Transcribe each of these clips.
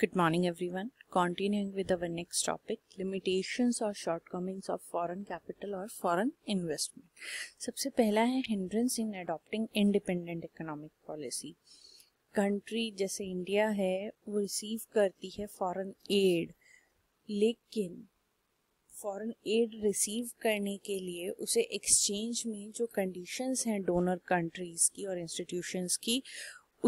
Good morning everyone. Continuing with our next topic, limitations और shortcomings of foreign capital और foreign investment. सबसे पहला है hindrance in adopting independent economic policy. Country जैसे India है वो रिसीव करती है फॉरेन एड लेकिन फॉरेन एड रिसीव करने के लिए उसे एक्सचेंज में जो कंडीशंस हैं डोनर कंट्रीज़ की और इंस्टीट्यूशंस की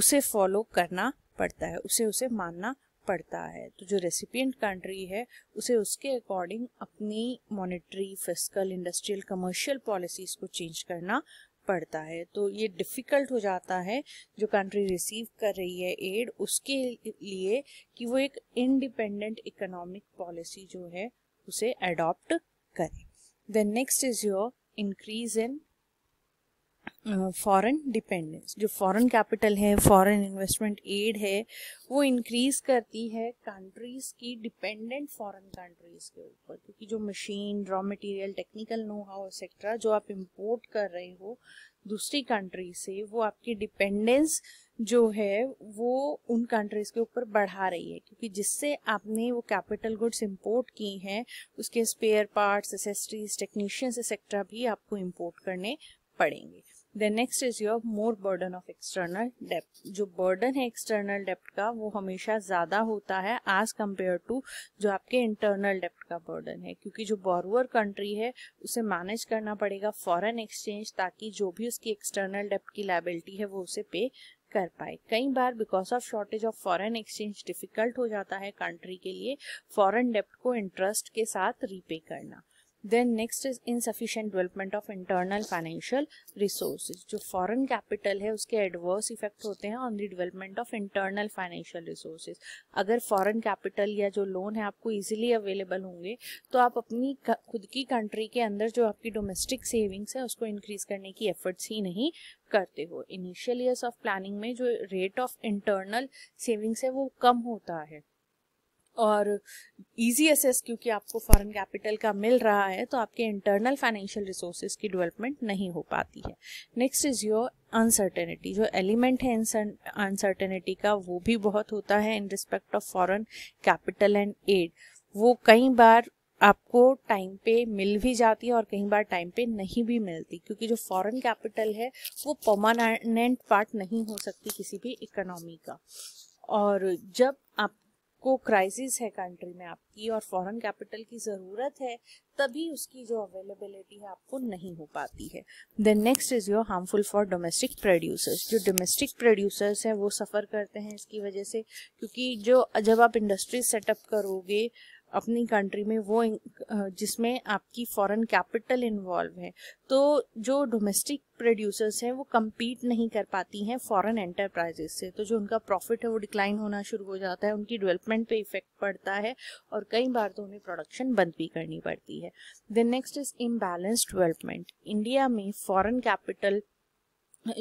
उसे फॉलो करना पड़ता है उसे उसे मानना पड़ता है तो जो रेसिपियंट कंट्री है उसे उसके अकॉर्डिंग अपनी monetary physical industrial commercial policies को चेंज करना पड़ता है तो ये डिफ़िकल्ट हो जाता है जो कंट्री रिसीव कर रही है एड उसके लिए कि वो एक इंडिपेंडेंट इकोनॉमिक पॉलिसी जो है उसे अडॉप्ट करे then next is your increase in foreign dependence जो फॉरेन कैपिटल है फॉरेन इन्वेस्टमेंट एड है वो इंक्रीज करती है कंट्रीज की डिपेंडेंट फॉरेन कंट्रीज के ऊपर क्योंकि जो machine raw material technical know how etcetera जो आप इंपोर्ट कर रहे हो दूसरी कंट्री से वो आपकी डिपेंडेंस जो है वो उन कंट्रीज के ऊपर बढ़ा रही है क्योंकि जिससे आपने वो कैपिटल गुड्स इंपोर्ट की हैं उसके spare parts accessories technicians etcetera भी आपको इंपोर्ट करने पड़ेंगे then next is your more burden of external डेप्ट जो बर्डन है एक्सटर्नल डेप्ट का वो हमेशा ज्यादा होता है एज कम्पेयर टू जो आपके इंटरनल डेप्ट का बर्डन है क्योंकि जो बॉरूअर कंट्री है उसे मैनेज करना पड़ेगा फॉरन एक्सचेंज ताकि जो भी उसकी एक्सटर्नल डेप्ट की लाइबिलिटी है वो उसे पे कर पाए कई बार because of shortage of foreign exchange difficult हो जाता है कंट्री के लिए फॉरन डेप्ट को इंटरेस्ट के साथ रीपे करना then next is insufficient development of internal financial resources जो फॉरेन कैपिटल है उसके एडवर्स इफेक्ट होते हैं on the development of internal financial resources अगर फॉरेन कैपिटल या जो लोन है आपको इजीली अवेलेबल होंगे तो आप अपनी खुद की कंट्री के अंदर जो आपकी डोमेस्टिक सेविंग्स है उसको इंक्रीज करने की एफर्ट्स ही नहीं करते हो इनिशियल ईयर्स ऑफ प्लानिंग में जो रेट ऑफ इंटरनल सेविंग्स है वो कम होता है और इजी एसेस क्योंकि आपको फॉरेन कैपिटल का मिल रहा है तो आपके इंटरनल फाइनेंशियल रिसोर्सेज की डेवलपमेंट नहीं हो पाती है नेक्स्ट इज योर अनसर्टेनिटी जो एलिमेंट है अनसर्टेनिटी का वो भी बहुत होता है in respect of foreign capital and aid वो कई बार आपको टाइम पे मिल भी जाती है और कई बार टाइम पे नहीं भी मिलती क्योंकि जो फॉरेन कैपिटल है वो परमानेंट पार्ट नहीं हो सकती किसी भी इकोनॉमी का और जब आप को क्राइसिस है कंट्री में आपकी और फॉरेन कैपिटल की ज़रूरत है तभी उसकी जो अवेलेबिलिटी है आपको नहीं हो पाती है then next is your harmful for domestic producers जो डोमेस्टिक प्रोड्यूसर्स हैं वो सफ़र करते हैं इसकी वजह से क्योंकि जो जब आप इंडस्ट्री सेटअप करोगे अपनी कंट्री में वो जिसमें आपकी फॉरेन कैपिटल इन्वॉल्व है तो जो डोमेस्टिक प्रोड्यूसर्स हैं वो कम्पीट नहीं कर पाती हैं फॉरेन एंटरप्राइजेस से तो जो उनका प्रॉफिट है वो डिक्लाइन होना शुरू हो जाता है उनकी डेवलपमेंट पे इफेक्ट पड़ता है और कई बार तो उन्हें प्रोडक्शन बंद भी करनी पड़ती है then next is imbalance development India में फ़ॉरन कैपिटल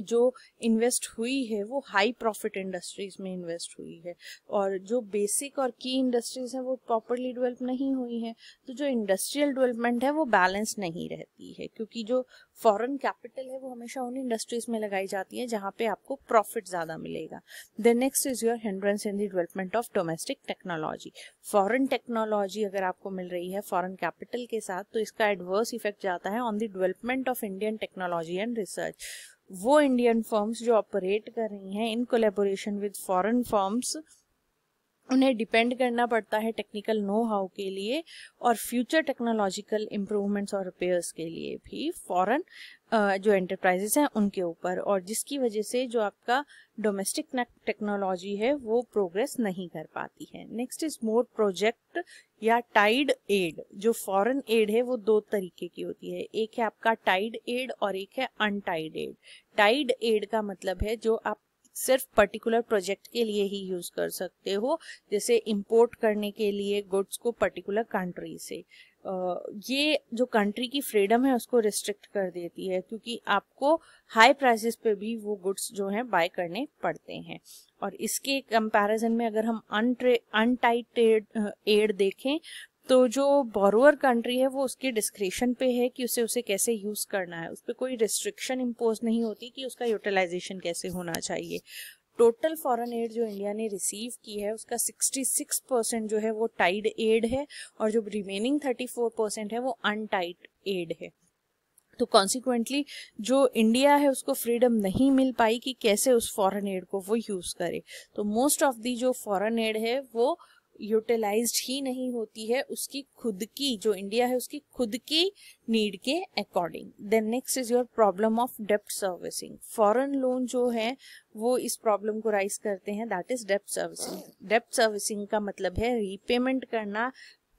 जो इन्वेस्ट हुई है वो हाई प्रॉफिट इंडस्ट्रीज में इन्वेस्ट हुई है और जो बेसिक और की इंडस्ट्रीज हैं वो प्रॉपरली डेवलप नहीं हुई हैं तो जो इंडस्ट्रियल डेवलपमेंट है वो बैलेंस नहीं रहती है क्योंकि जो फॉरेन कैपिटल है वो हमेशा उन इंडस्ट्रीज में लगाई जाती है जहाँ पे आपको प्रॉफिट ज़्यादा मिलेगा the next is your hindrance in the development of domestic technology foreign technology अगर आपको मिल रही है फॉरेन कैपिटल के साथ तो इसका एडवर्स इफेक्ट जाता है on the development of Indian technology and research वो इंडियन फर्म्स जो ऑपरेट कर रही हैं in collaboration with foreign firms उन्हें डिपेंड करना पड़ता है टेक्निकल नो हाउ के लिए और फ्यूचर टेक्नोलॉजिकल इम्प्रूवमेंट्स और रिपेयर्स के लिए भी फॉरेन जो एंटरप्राइजेस हैं उनके ऊपर और जिसकी वजह से जो आपका डोमेस्टिक टेक्नोलॉजी है वो प्रोग्रेस नहीं कर पाती है नेक्स्ट इज मोर प्रोजेक्ट या टाइड एड जो फॉरेन एड है वो दो तरीके की होती है एक है आपका टाइड एड और एक है अनटाइड एड टाइड एड का मतलब है जो आप सिर्फ पर्टिकुलर प्रोजेक्ट के लिए ही यूज कर सकते हो जैसे इंपोर्ट करने के लिए गुड्स को पर्टिकुलर कंट्री से ये जो कंट्री की फ्रीडम है उसको रिस्ट्रिक्ट कर देती है क्योंकि आपको हाई प्राइसेस पे भी वो गुड्स जो हैं बाय करने पड़ते हैं और इसके कंपैरिजन में अगर हम अनटाइटेड एड देखें तो जो बोरोअर कंट्री है वो उसके डिस्क्रिप्शन पे है कि उसे उसे कैसे यूज़ करना है उस पर कोई रिस्ट्रिक्शन इम्पोज नहीं होती कि उसका यूटिलाइजेशन कैसे होना चाहिए टोटल फॉरेन एड जो इंडिया ने रिसीव की है उसका 66 परसेंट जो है वो टाइड एड है और जो रिमेनिंग 34 परसेंट है वो अनटाइड एड है तो कॉन्सिक्वेंटली जो इंडिया है उसको फ्रीडम नहीं मिल पाई कि कैसे उस फॉरेन एड को वो यूज़ करे तो मोस्ट ऑफ दी जो फॉरेन एड है वो यूटिलाइज्ड ही नहीं होती है उसकी खुद की जो इंडिया है उसकी खुद की नीड के according then next is your problem of dept servicing foreign loan जो है वो इस प्रॉब्लम को राइज करते हैं that is dept servicing dept servicing का मतलब है रीपेमेंट करना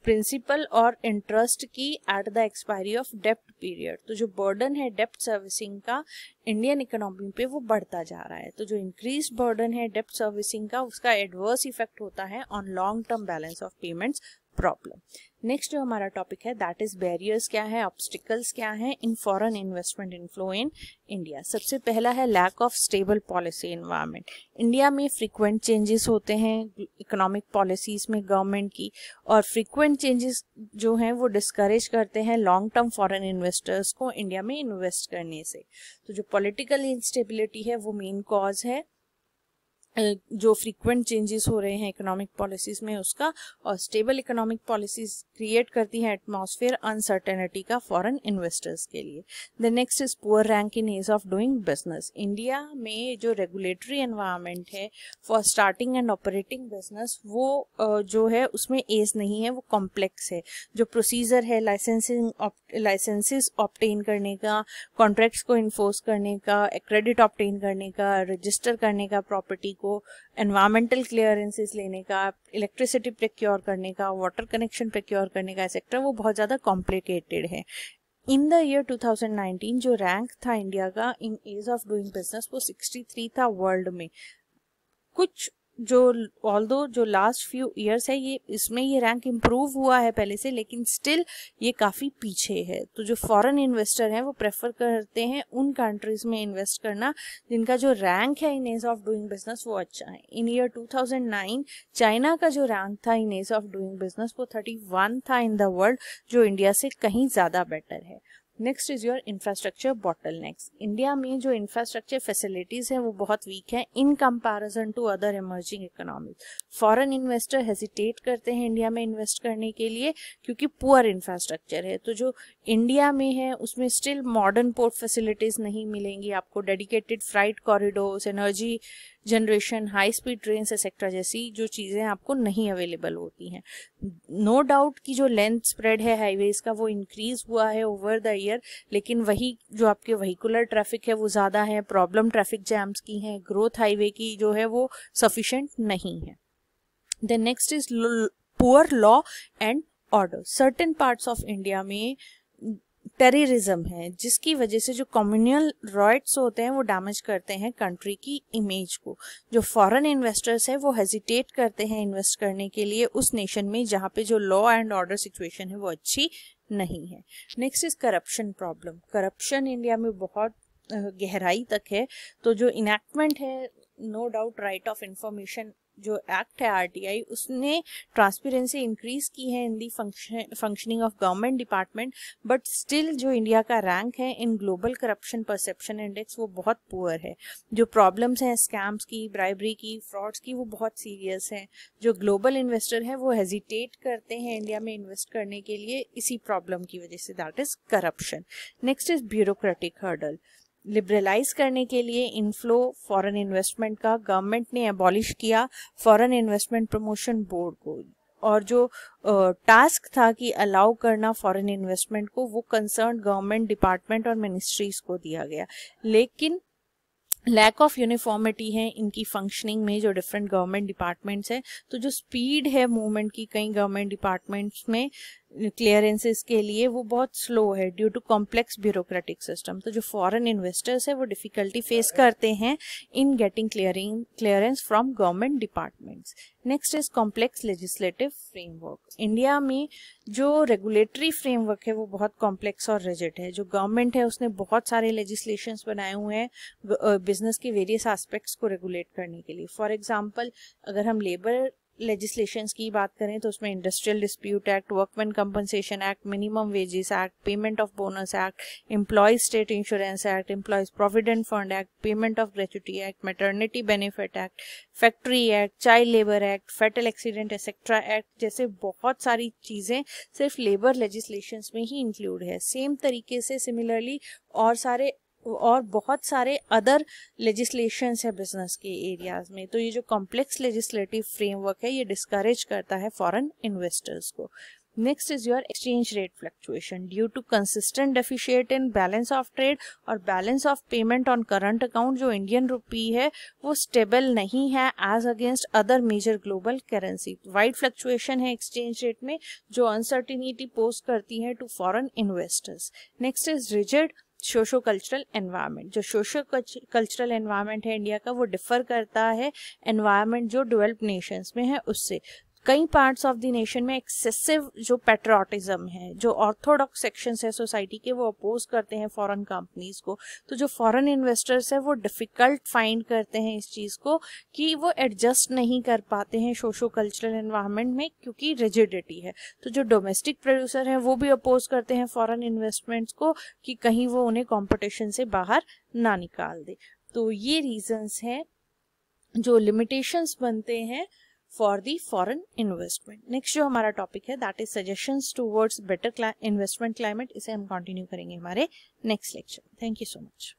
प्रिंसिपल और इंटरेस्ट की at the expiry of dept period तो जो बर्डन है डेप्ट सर्विसिंग का इंडियन इकोनॉमी पे वो बढ़ता जा रहा है तो जो इंक्रीज बर्डन है डेप्ट सर्विसिंग का उसका एडवर्स इफेक्ट होता है on long term balance of payments problem next जो हमारा टॉपिक है दैट इज बैरियर्स क्या है ऑब्स्टिकल्स क्या है in foreign investment inflow in India सबसे पहला है lack of stable policy environment India में फ्रीक्वेंट चेंजेस होते हैं इकोनॉमिक पॉलिसीज में गवर्नमेंट की और फ्रीक्वेंट चेंजेस जो हैं वो डिस्करेज करते हैं लॉन्ग टर्म फॉरन इन्वेस्टर्स को इंडिया में इन्वेस्ट करने से तो जो पॉलिटिकल इंस्टेबिलिटी है वो मेन कॉज है जो फ्रीक्वेंट चेंजेस हो रहे हैं इकोनॉमिक पॉलिसीज में उसका और स्टेबल इकोनॉमिक पॉलिसीज क्रिएट करती है एटमॉस्फेयर अनसर्टेनिटी का फॉरेन इन्वेस्टर्स के लिए the next is poor rank in ease of doing business India में जो रेगुलेटरी एनवायरनमेंट है for starting and operating business वो जो है उसमें एज नहीं है वो कॉम्प्लेक्स है जो प्रोसीजर है लाइसेंसिंग लाइसेंसेस ऑप्टेन करने का कॉन्ट्रैक्ट्स को इन्फोर्स करने का क्रेडिट ऑप्टेन करने का रजिस्टर करने का प्रॉपर्टी को एनवायरमेंटल क्लियरेंसेस लेने का इलेक्ट्रिसिटी प्रिक्योर करने का वाटर कनेक्शन प्रिक्योर करने का एक्सेट्रा वो बहुत ज़्यादा कॉम्प्लिकेटेड है इन द ईयर 2019 जो रैंक था इंडिया का in ease of doing business वो 63 था वर्ल्ड में कुछ जो ऑल दो जो लास्ट फ्यू ईयर्स है ये इसमें ये रैंक इम्प्रूव हुआ है पहले से लेकिन स्टिल ये काफ़ी पीछे है तो जो फॉरेन इन्वेस्टर हैं वो प्रेफर करते हैं उन कंट्रीज में इन्वेस्ट करना जिनका जो रैंक है in ease of doing business वो अच्छा है इन ईयर 2009 चाइना का जो रैंक था in ease of doing business वो थर्टी था इन द वर्ल्ड जो इंडिया से कहीं ज़्यादा बेटर है next is your infrastructure bottlenecks India में जो इंफ्रास्ट्रक्चर फैसिलिटीज हैं वो बहुत वीक है in comparison to other emerging economy foreign investor hesitate करते हैं इंडिया में इन्वेस्ट करने के लिए क्योंकि पुअर इंफ्रास्ट्रक्चर है तो जो इंडिया में है उसमें स्टिल मॉडर्न पोर्ट फैसिलिटीज नहीं मिलेंगी आपको dedicated freight corridors energy generation high speed train etcetera जैसी जो चीज़ें आपको नहीं अवेलेबल होती हैं नो डाउट कि जो लेंथ स्प्रेड है हाईवेज का वो इंक्रीज हुआ है ओवर द ईयर लेकिन वही जो आपके वहीकुलर ट्रैफिक है वो ज़्यादा है प्रॉब्लम ट्रैफिक जैम्स की हैं ग्रोथ हाईवे की जो है वो सफिशेंट नहीं है then next is poor law and order certain parts of India में टेररिज्म है जिसकी वजह से जो कम्युनल राइट्स होते हैं वो डैमेज करते हैं कंट्री की इमेज को जो फॉरेन इन्वेस्टर्स हैं वो हेजिटेट करते हैं इन्वेस्ट करने के लिए उस नेशन में जहाँ पे जो लॉ एंड ऑर्डर सिचुएशन है वो अच्छी नहीं है next is corruption problem corruption India में बहुत गहराई तक है तो जो इनैक्टमेंट है no doubt right of information जो एक्ट है आरटीआई उसने ट्रांसपेरेंसी इंक्रीज की है in the functioning of government department but still जो इंडिया का रैंक है in global corruption perception index वो बहुत पुअर है जो प्रॉब्लम्स हैं स्कैम्स की ब्राइबरी की फ्रॉड्स की वो बहुत सीरियस हैं जो ग्लोबल इन्वेस्टर हैं वो हेजिटेट करते हैं इंडिया में इन्वेस्ट करने के लिए इसी प्रॉब्लम की वजह से that is corruption next is bureaucratic hurdle liberalize करने के लिए इनफ्लो फॉरेन इन्वेस्टमेंट का गवर्नमेंट ने एबॉलिश किया फॉरेन इन्वेस्टमेंट प्रमोशन बोर्ड को और जो टास्क था कि अलाउ करना फॉरेन इन्वेस्टमेंट को वो कंसर्न गवर्नमेंट डिपार्टमेंट और मिनिस्ट्रीज को दिया गया लेकिन लैक ऑफ यूनिफॉर्मिटी है इनकी फंक्शनिंग में जो डिफरेंट गवर्नमेंट डिपार्टमेंट्स हैं तो जो स्पीड है मूवमेंट की कई गवर्नमेंट डिपार्टमेंट्स में क्लियरेंसेस के लिए वो बहुत स्लो है due to complex bureaucratic system तो जो फॉरेन इन्वेस्टर्स है वो डिफिकल्टी फेस करते हैं in getting clearing clearance from government departments next is complex legislative framework India में जो रेगुलेटरी फ्रेमवर्क है वो बहुत कॉम्प्लेक्स और रिजिट है जो गवर्नमेंट है उसने बहुत सारे लेजिस्लेशन बनाए हुए हैं बिजनेस के वेरियस एस्पेक्ट्स को रेगुलेट करने के लिए फॉर एग्जाम्पल अगर हम लेबर लेजिस्लेशन की बात करें तो उसमें industrial dispute act workman compensation act minimum wages act payment of bonus act employ state insurance act employees provident fund act payment of gratuity act maternity benefit act factory act child labour act fatal accident etcetera act जैसे बहुत सारी चीज़ें सिर्फ labour legislation में ही include है same तरीके से similarly और सारे और बहुत सारे अदर लेजिस्लेशन है बिजनेस के एरियाज में तो ये जो कॉम्प्लेक्स लेजिस्लेटिव फ्रेमवर्क है ये डिस्करेज करता है फॉरेन इन्वेस्टर्स को next is your exchange rate fluctuation due to consistent deficit in balance of trade और balance of payment on current account जो इंडियन रुपी है वो स्टेबल नहीं है as against other major global currency wide fluctuation है exchange rate में जो uncertainty post करती है to foreign investors next is rigid socio cultural environment जो सोशो कल्चरल एनवायरनमेंट है इंडिया का वो डिफर करता है एनवायरनमेंट जो डेवलप्ड नेशंस में है उससे कई पार्ट्स ऑफ द नेशन में एक्सेसिव जो पेट्रोटिज्म है जो ऑर्थोडॉक्स सेक्शन है सोसाइटी के वो अपोज करते हैं फॉरेन कंपनीज को तो जो फॉरेन इन्वेस्टर्स है वो डिफिकल्ट फाइंड करते हैं इस चीज़ को कि वो एडजस्ट नहीं कर पाते हैं सोशो कल्चरल इन्वायरमेंट में क्योंकि रिजिडिटी है तो जो डोमेस्टिक प्रोड्यूसर हैं वो भी अपोज करते हैं फॉरन इन्वेस्टमेंट्स को कि कहीं वो उन्हें कॉम्पिटिशन से बाहर ना निकाल दे तो ये रीजन्स हैं जो लिमिटेशंस बनते हैं for the foreign investment next जो हमारा टॉपिक है that is suggestion towards better investment climate इसे हम कंटिन्यू करेंगे हमारे next lecture thank you so much